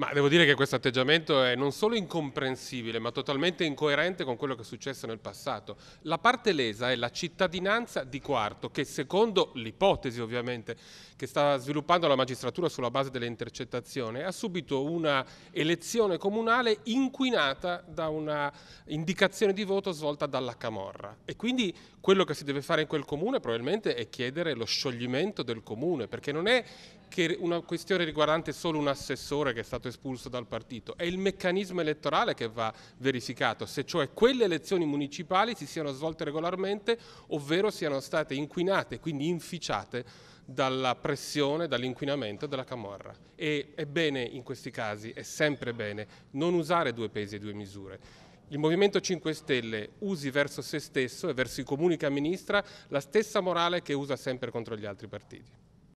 Ma devo dire che questo atteggiamento è non solo incomprensibile, ma totalmente incoerente con quello che è successo nel passato. La parte lesa è la cittadinanza di Quarto, che secondo l'ipotesi ovviamente che sta sviluppando la magistratura sulla base delle intercettazioni, ha subito una elezione comunale inquinata da una indicazione di voto svolta dalla Camorra. E quindi quello che si deve fare in quel comune probabilmente è chiedere lo scioglimento del comune, perché non è che una questione riguardante solo un assessore che è stato espulso dal partito, è il meccanismo elettorale che va verificato, se cioè quelle elezioni municipali si siano svolte regolarmente, ovvero siano state inquinate, quindi inficiate dalla pressione, dall'inquinamento della camorra. E è bene in questi casi, è sempre bene, non usare due pesi e due misure. Il Movimento 5 Stelle usi verso se stesso e verso i comuni che amministra la stessa morale che usa sempre contro gli altri partiti.